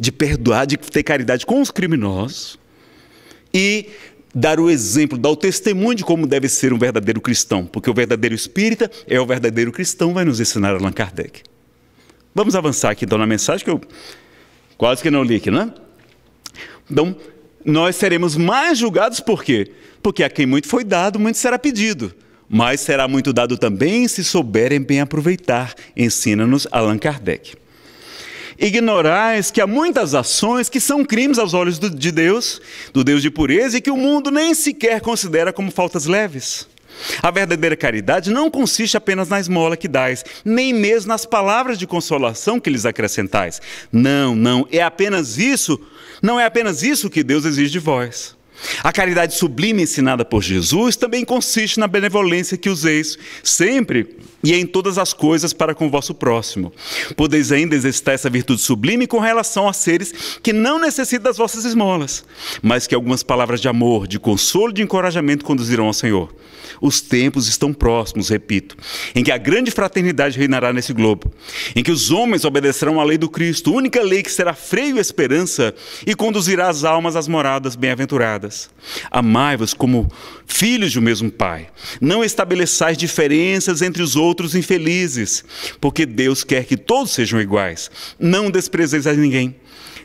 de perdoar, de ter caridade com os criminosos e dar o exemplo, dar o testemunho de como deve ser um verdadeiro cristão, porque o verdadeiro espírita é o verdadeiro cristão, vai nos ensinar Allan Kardec. Vamos avançar aqui então na mensagem que eu quase que não li aqui, né? Então, nós seremos mais julgados por quê? Porque a quem muito foi dado, muito será pedido. Mas será muito dado também se souberem bem aproveitar, ensina-nos Allan Kardec ignorais que há muitas ações que são crimes aos olhos do, de Deus, do Deus de pureza, e que o mundo nem sequer considera como faltas leves. A verdadeira caridade não consiste apenas na esmola que dais, nem mesmo nas palavras de consolação que lhes acrescentais. Não, não, é apenas isso, não é apenas isso que Deus exige de vós. A caridade sublime ensinada por Jesus também consiste na benevolência que useis sempre e em todas as coisas para com o vosso próximo. Podeis ainda exercitar essa virtude sublime com relação a seres que não necessitam das vossas esmolas, mas que algumas palavras de amor, de consolo, de encorajamento conduzirão ao Senhor. Os tempos estão próximos, repito, em que a grande fraternidade reinará nesse globo, em que os homens obedecerão à lei do Cristo, única lei que será freio e esperança e conduzirá as almas às moradas bem-aventuradas. Amai-vos como filhos do mesmo Pai. Não estabeleçais diferenças entre os outros infelizes, porque Deus quer que todos sejam iguais. Não desprezeis a ninguém.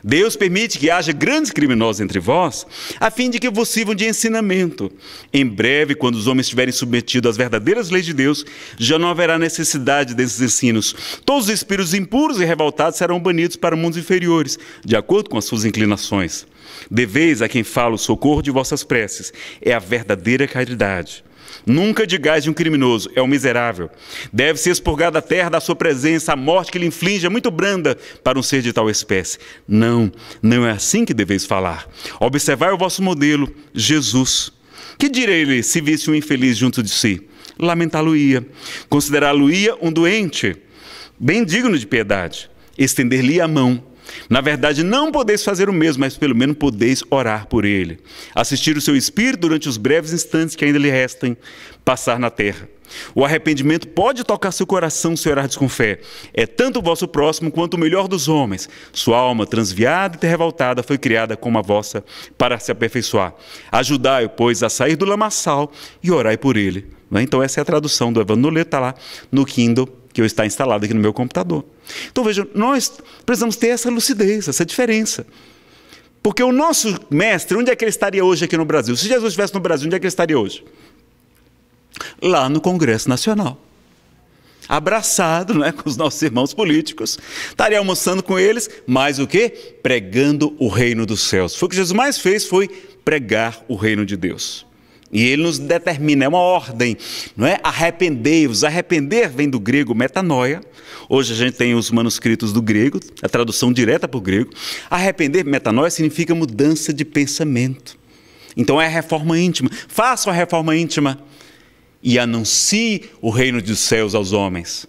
Deus permite que haja grandes criminosos entre vós, a fim de que vos sirvam de ensinamento. Em breve, quando os homens estiverem submetidos às verdadeiras leis de Deus, já não haverá necessidade desses ensinos. Todos os espíritos impuros e revoltados serão banidos para mundos inferiores, de acordo com as suas inclinações. Deveis a quem fala o socorro de vossas preces. É a verdadeira caridade. Nunca digais de um criminoso, é um miserável. Deve-se expurgar da terra da sua presença a morte que lhe inflige é muito branda para um ser de tal espécie. Não, não é assim que deveis falar. Observai o vosso modelo, Jesus. Que diria ele se visse um infeliz junto de si? Lamentá-lo-ia. Considerá-lo-ia um doente, bem digno de piedade. Estender-lhe a mão na verdade, não podeis fazer o mesmo, mas pelo menos podeis orar por ele. Assistir o seu espírito durante os breves instantes que ainda lhe restem passar na terra. O arrependimento pode tocar seu coração se orardes com fé. É tanto o vosso próximo quanto o melhor dos homens. Sua alma, transviada e revoltada, foi criada como a vossa para se aperfeiçoar. Ajudai-o, pois, a sair do lamaçal e orai por ele. Né? Então, essa é a tradução do Evangelho, está lá no Kindle que eu está instalado aqui no meu computador. Então veja, nós precisamos ter essa lucidez, essa diferença. Porque o nosso mestre, onde é que ele estaria hoje aqui no Brasil? Se Jesus estivesse no Brasil, onde é que ele estaria hoje? Lá no Congresso Nacional. Abraçado né, com os nossos irmãos políticos. Estaria almoçando com eles, mas o que? Pregando o reino dos céus. Foi o que Jesus mais fez, foi pregar o reino de Deus. E ele nos determina, é uma ordem, não é? Arrependei-vos. Arrepender vem do grego metanoia. Hoje a gente tem os manuscritos do grego, a tradução direta para o grego. Arrepender, metanoia, significa mudança de pensamento. Então é a reforma íntima. Faça a reforma íntima e anuncie o reino dos céus aos homens.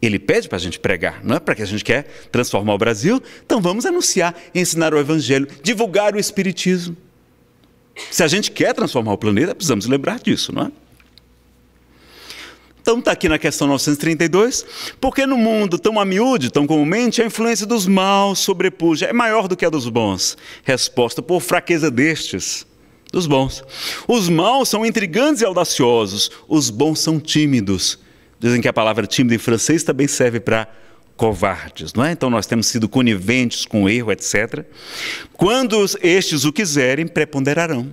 Ele pede para a gente pregar, não é? Para que a gente quer transformar o Brasil. Então vamos anunciar, ensinar o evangelho, divulgar o espiritismo. Se a gente quer transformar o planeta, precisamos lembrar disso, não é? Então está aqui na questão 932, porque no mundo tão a miúde, tão comumente, a influência dos maus sobrepuja, é maior do que a dos bons. Resposta por fraqueza destes, dos bons. Os maus são intrigantes e audaciosos, os bons são tímidos. Dizem que a palavra tímido em francês também serve para covardes, não é? Então nós temos sido coniventes com o erro, etc. Quando estes o quiserem, preponderarão,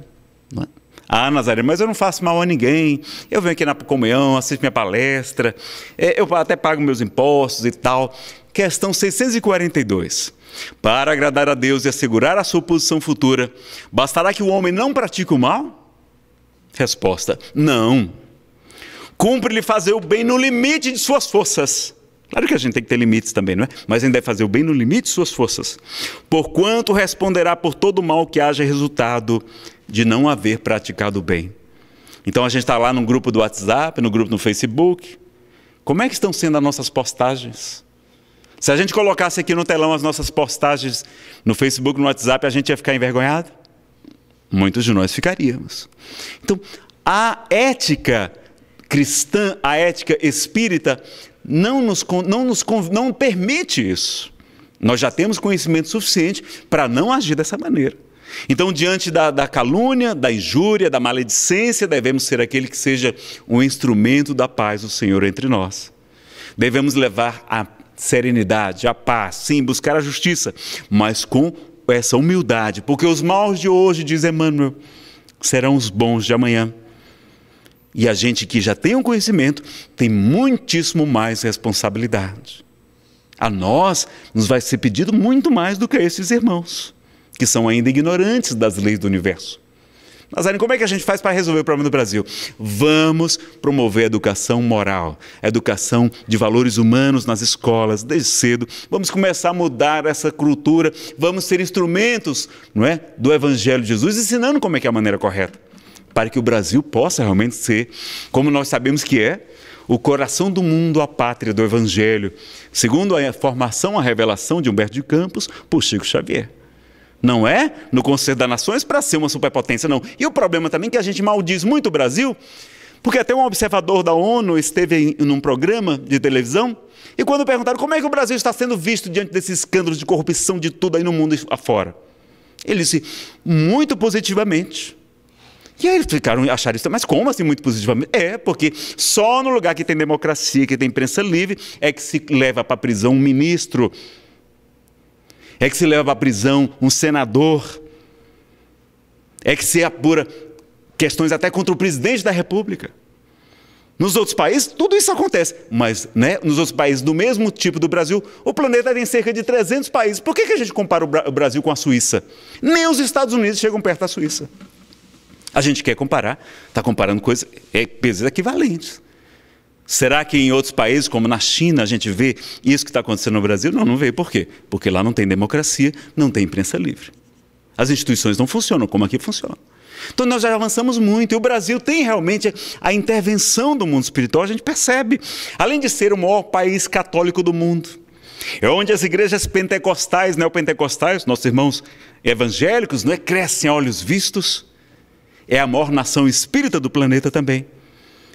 não é? Ah, Nazaré, mas eu não faço mal a ninguém. Eu venho aqui na comunhão, assisto minha palestra, é, eu até pago meus impostos e tal. Questão 642. Para agradar a Deus e assegurar a sua posição futura, bastará que o homem não pratique o mal? Resposta: Não. Cumpre-lhe fazer o bem no limite de suas forças Claro que a gente tem que ter limites também, não é? Mas a gente deve fazer o bem no limite de suas forças. Porquanto responderá por todo mal que haja resultado de não haver praticado o bem. Então a gente está lá no grupo do WhatsApp, no grupo no Facebook. Como é que estão sendo as nossas postagens? Se a gente colocasse aqui no telão as nossas postagens no Facebook, no WhatsApp, a gente ia ficar envergonhado? Muitos de nós ficaríamos. Então, a ética cristã, a ética espírita, não nos, não nos não permite isso. Nós já temos conhecimento suficiente para não agir dessa maneira. Então, diante da, da, calúnia, da injúria, da maledicência, devemos ser aquele que seja um instrumento da paz do Senhor entre nós. Devemos levar a serenidade, a paz, sim, buscar a justiça, mas com essa humildade, porque os maus de hoje, diz Emmanuel, serão os bons de amanhã. E a gente que já tem um conhecimento tem muitíssimo mais responsabilidade. A nós nos vai ser pedido muito mais do que a esses irmãos, que são ainda ignorantes das leis do universo. Nazarene, como é que a gente faz para resolver o problema do Brasil? Vamos promover a educação moral, a educação de valores humanos nas escolas, desde cedo. Vamos começar a mudar essa cultura, vamos ser instrumentos não é, do Evangelho de Jesus, ensinando como é que é a maneira correta para que o Brasil possa realmente ser, como nós sabemos que é, o coração do mundo, a pátria do Evangelho, segundo a formação, a revelação de Humberto de Campos por Chico Xavier. Não é no Conselho das Nações para ser uma superpotência, não. E o problema também é que a gente maldiz muito o Brasil, porque até um observador da ONU esteve em um programa de televisão e quando perguntaram como é que o Brasil está sendo visto diante desses escândalos de corrupção de tudo aí no mundo afora, ele disse muito positivamente. E aí eles ficaram, acharam isso, mas como assim muito positivamente? É, porque só no lugar que tem democracia, que tem imprensa livre, é que se leva para a prisão um ministro, é que se leva para a prisão um senador, é que se apura questões até contra o presidente da república. Nos outros países, tudo isso acontece. Mas né, nos outros países do mesmo tipo do Brasil, o planeta tem cerca de 300 países. Por que, que a gente compara o Brasil com a Suíça? Nem os Estados Unidos chegam perto da Suíça. A gente quer comparar, está comparando coisas, é, pesos equivalentes. Será que em outros países, como na China, a gente vê isso que está acontecendo no Brasil? Não, não vê. Por quê? Porque lá não tem democracia, não tem imprensa livre. As instituições não funcionam como aqui funcionam. Então nós já avançamos muito e o Brasil tem realmente a intervenção do mundo espiritual, a gente percebe. Além de ser o maior país católico do mundo, é onde as igrejas pentecostais, neopentecostais, nossos irmãos evangélicos, né, crescem a olhos vistos é a maior nação espírita do planeta também.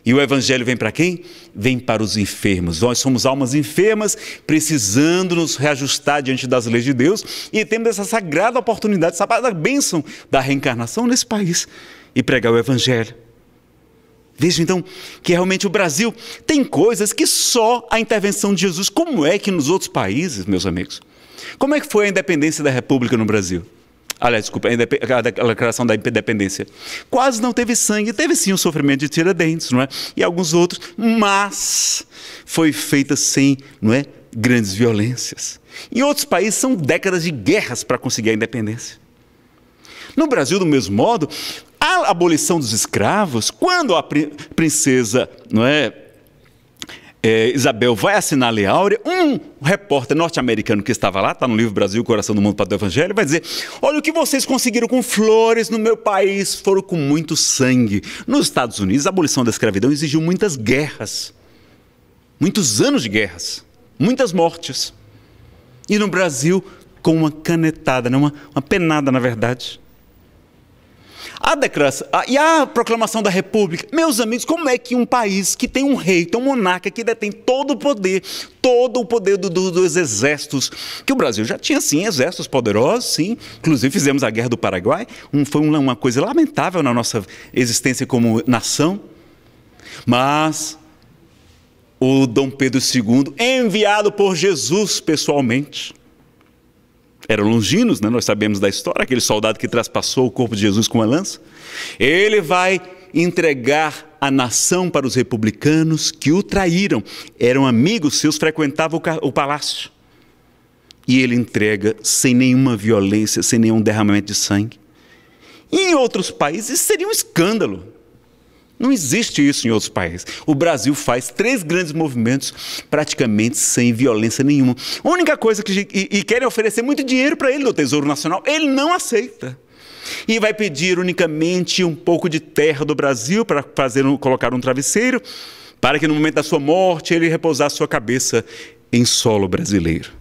E o Evangelho vem para quem? Vem para os enfermos. Nós somos almas enfermas, precisando nos reajustar diante das leis de Deus e temos essa sagrada oportunidade, essa bênção da reencarnação nesse país e pregar o Evangelho. Veja então que realmente o Brasil tem coisas que só a intervenção de Jesus, como é que nos outros países, meus amigos? Como é que foi a independência da República no Brasil? aliás, desculpa, a declaração da independência. Quase não teve sangue, teve sim o sofrimento de Tiradentes, não é? E alguns outros, mas foi feita sem, não é, grandes violências. Em outros países são décadas de guerras para conseguir a independência. No Brasil, do mesmo modo, a abolição dos escravos, quando a princesa não é, é, Isabel vai assinar a Lei Áurea, um repórter norte-americano que estava lá, está no livro Brasil, Coração do Mundo para o Evangelho, vai dizer: Olha o que vocês conseguiram com flores no meu país, foram com muito sangue. Nos Estados Unidos, a abolição da escravidão exigiu muitas guerras, muitos anos de guerras, muitas mortes. E no Brasil, com uma canetada, né? uma, uma penada, na verdade, a ah, declaração a, ah, e a proclamação da República. Meus amigos, como é que um país que tem um rei, tem um monarca que detém todo o poder, todo o poder do, do, dos exércitos, que o Brasil já tinha sim exércitos poderosos, sim, inclusive fizemos a Guerra do Paraguai, um, foi uma coisa lamentável na nossa existência como nação. Mas o Dom Pedro II, enviado por Jesus pessoalmente, eram longinos, né? nós sabemos da história, aquele soldado que traspassou o corpo de Jesus com uma lança. Ele vai entregar a nação para os republicanos que o traíram. Eram amigos seus, frequentavam o palácio. E ele entrega sem nenhuma violência, sem nenhum derramamento de sangue. E em outros países seria um escândalo. Não existe isso em outros países. O Brasil faz três grandes movimentos praticamente sem violência nenhuma. A única coisa que. E, e querem oferecer muito dinheiro para ele do Tesouro Nacional. Ele não aceita e vai pedir unicamente um pouco de terra do Brasil para fazer um, colocar um travesseiro, para que no momento da sua morte ele repousasse sua cabeça em solo brasileiro.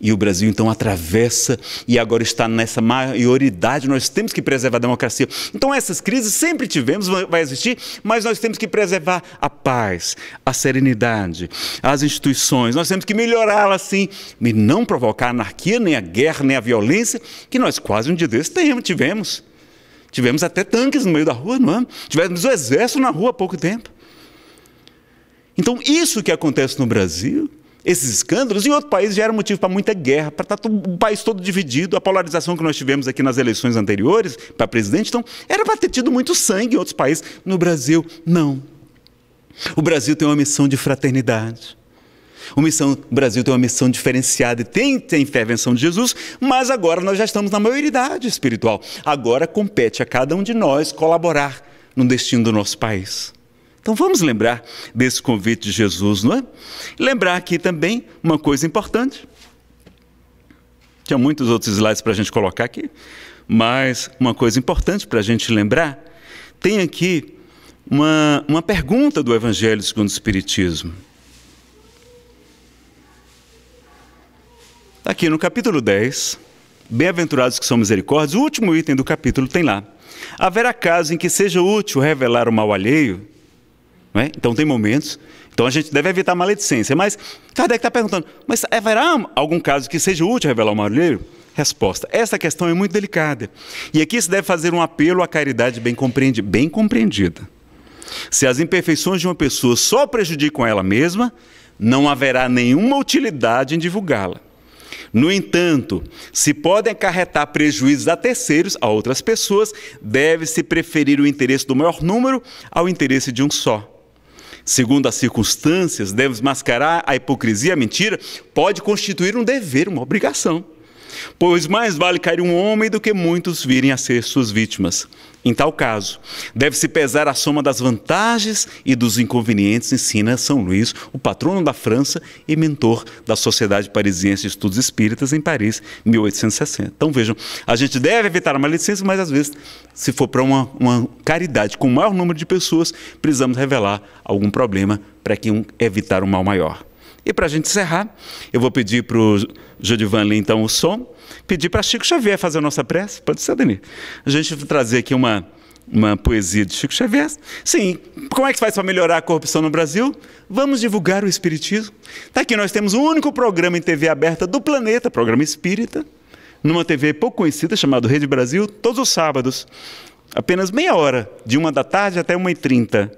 E o Brasil então atravessa e agora está nessa maioridade. Nós temos que preservar a democracia. Então, essas crises sempre tivemos, vai existir, mas nós temos que preservar a paz, a serenidade, as instituições. Nós temos que melhorá-las sim e não provocar a anarquia, nem a guerra, nem a violência, que nós quase um dia desses tivemos. Tivemos até tanques no meio da rua, não é? Tivemos o exército na rua há pouco tempo. Então, isso que acontece no Brasil esses escândalos em outro país já era motivo para muita guerra, para estar tá o país todo dividido, a polarização que nós tivemos aqui nas eleições anteriores para presidente, então era para ter tido muito sangue em outros países. No Brasil, não. O Brasil tem uma missão de fraternidade. O, missão, o Brasil tem uma missão diferenciada e tem, tem a intervenção de Jesus, mas agora nós já estamos na maioridade espiritual. Agora compete a cada um de nós colaborar no destino do nosso país. Então vamos lembrar desse convite de Jesus, não é? Lembrar aqui também uma coisa importante. Tinha muitos outros slides para a gente colocar aqui, mas uma coisa importante para a gente lembrar: tem aqui uma, uma pergunta do Evangelho segundo o Espiritismo. Tá aqui no capítulo 10, Bem-aventurados que são misericórdios, o último item do capítulo tem lá. Haverá caso em que seja útil revelar o mal alheio? Não é? Então tem momentos. Então a gente deve evitar a maledicência. Mas Kardec está perguntando: mas haverá algum caso que seja útil revelar o marinheiro? Resposta: Essa questão é muito delicada. E aqui se deve fazer um apelo à caridade bem, compreendi bem compreendida. Se as imperfeições de uma pessoa só prejudicam ela mesma, não haverá nenhuma utilidade em divulgá-la. No entanto, se podem acarretar prejuízos a terceiros, a outras pessoas, deve-se preferir o interesse do maior número ao interesse de um só segundo as circunstâncias, desmascarar a hipocrisia, a mentira, pode constituir um dever, uma obrigação. Pois mais vale cair um homem do que muitos virem a ser suas vítimas. Em tal caso, deve-se pesar a soma das vantagens e dos inconvenientes, ensina São Luís, o patrono da França e mentor da Sociedade Parisiense de Estudos Espíritas em Paris, 1860. Então vejam, a gente deve evitar a maledicência, mas às vezes, se for para uma, uma caridade com o maior número de pessoas, precisamos revelar algum problema para que um, evitar um mal maior. E para a gente encerrar, eu vou pedir para o Judivan então o som, pedir para Chico Xavier fazer a nossa prece. Pode ser, Dani? A gente vai trazer aqui uma, uma poesia de Chico Xavier. Sim, como é que faz para melhorar a corrupção no Brasil? Vamos divulgar o Espiritismo. Está aqui, nós temos o único programa em TV aberta do planeta, programa espírita, numa TV pouco conhecida chamada Rede Brasil, todos os sábados. Apenas meia hora, de uma da tarde até uma e trinta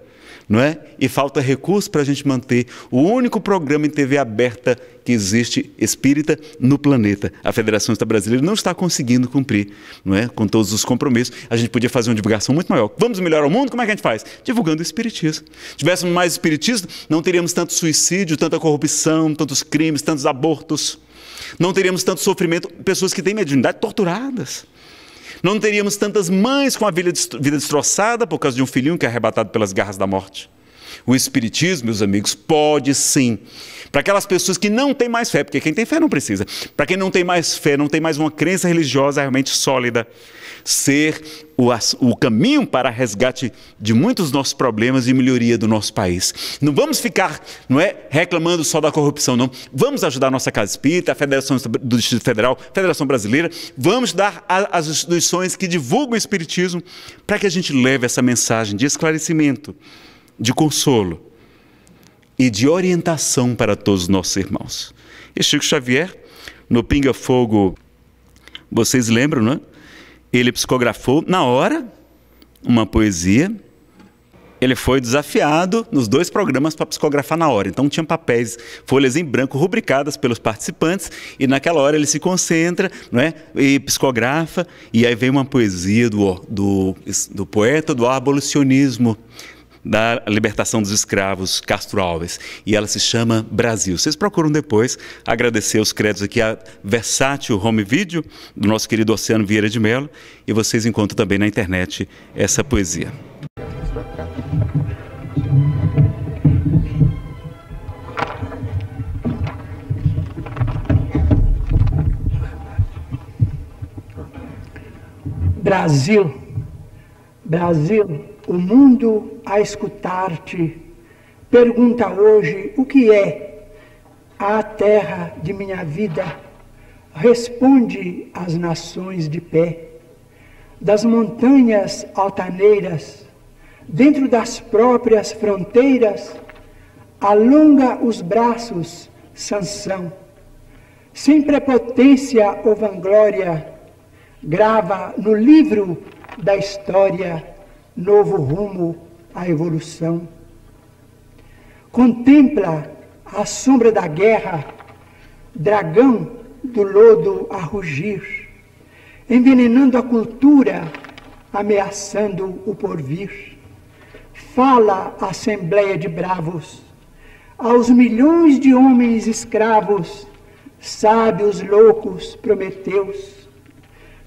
não é? E falta recurso para a gente manter o único programa em TV aberta que existe espírita no planeta. A Federação Espírita Brasileira não está conseguindo cumprir, não é? Com todos os compromissos, a gente podia fazer uma divulgação muito maior. Vamos melhorar o mundo? Como é que a gente faz? Divulgando o espiritismo. Se tivéssemos mais espiritismo, não teríamos tanto suicídio, tanta corrupção, tantos crimes, tantos abortos. Não teríamos tanto sofrimento, pessoas que têm mediunidade torturadas. Não teríamos tantas mães com a vida destroçada por causa de um filhinho que é arrebatado pelas garras da morte. O Espiritismo, meus amigos, pode sim. Para aquelas pessoas que não têm mais fé, porque quem tem fé não precisa. Para quem não tem mais fé, não tem mais uma crença religiosa realmente sólida, ser o, o, caminho para resgate de muitos dos nossos problemas e melhoria do nosso país. Não vamos ficar não é, reclamando só da corrupção, não. Vamos ajudar a nossa Casa Espírita, a Federação do Distrito Federal, a Federação Brasileira. Vamos dar às instituições que divulgam o Espiritismo para que a gente leve essa mensagem de esclarecimento, de consolo e de orientação para todos os nossos irmãos. E Chico Xavier, no Pinga Fogo, vocês lembram, não é? Ele psicografou na hora uma poesia. Ele foi desafiado nos dois programas para psicografar na hora. Então tinham papéis, folhas em branco rubricadas pelos participantes e naquela hora ele se concentra, não é? E psicografa e aí vem uma poesia do, do, do poeta do abolicionismo da libertação dos escravos Castro Alves. E ela se chama Brasil. Vocês procuram depois agradecer os créditos aqui a Versátil Home Video, do nosso querido Oceano Vieira de Mello, e vocês encontram também na internet essa poesia. Brasil, Brasil, o mundo, a escutar-te, pergunta hoje o que é a terra de minha vida. Responde às nações de pé, das montanhas altaneiras, dentro das próprias fronteiras, alonga os braços, Sansão. Sem prepotência ou vanglória, grava no livro da história novo rumo à evolução. Contempla a sombra da guerra, dragão do lodo a rugir, envenenando a cultura, ameaçando o porvir. Fala a assembleia de bravos, aos milhões de homens escravos, sábios loucos, prometeus.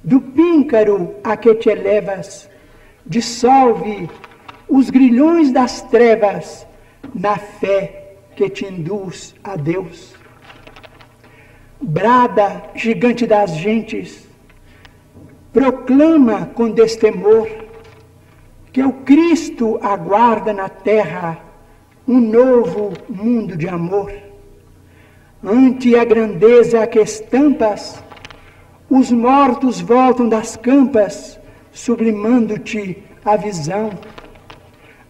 Do píncaro a que te elevas, Dissolve os grilhões das trevas na fé que te induz a Deus. Brada, gigante das gentes, proclama com destemor que o Cristo aguarda na terra um novo mundo de amor. Ante a grandeza que estampas, os mortos voltam das campas sublimando-te a visão.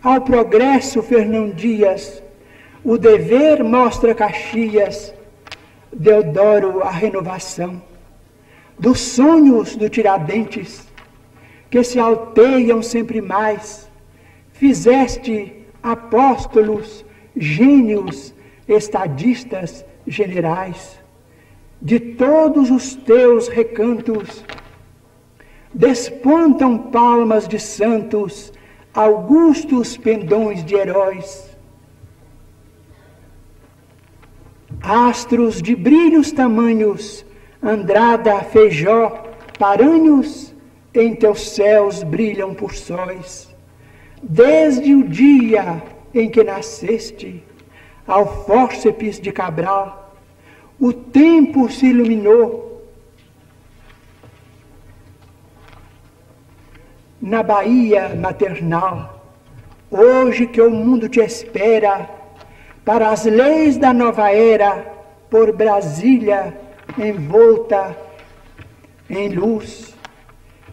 Ao progresso, Fernão Dias, o dever mostra Caxias, Deodoro a renovação. Dos sonhos do Tiradentes, que se alteiam sempre mais, fizeste apóstolos, gênios, estadistas, generais. De todos os teus recantos, despontam palmas de santos, augustos pendões de heróis. Astros de brilhos tamanhos, Andrada, Feijó, Paranhos, em teus céus brilham por sóis. Desde o dia em que nasceste, ao fórceps de Cabral, o tempo se iluminou na Bahia maternal, hoje que o mundo te espera, para as leis da nova era, por Brasília envolta em luz,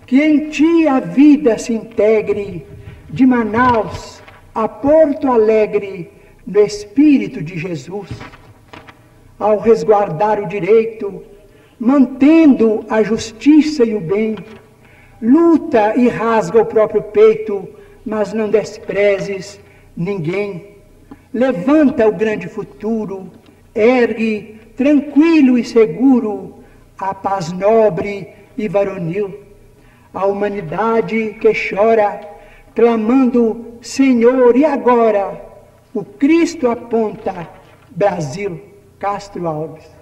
que em ti a vida se integre, de Manaus a Porto Alegre, no Espírito de Jesus, ao resguardar o direito, mantendo a justiça e o bem luta e rasga o próprio peito, mas não desprezes ninguém. Levanta o grande futuro, ergue tranquilo e seguro a paz nobre e varonil. A humanidade que chora, clamando: Senhor, e agora? O Cristo aponta Brasil. Castro Alves.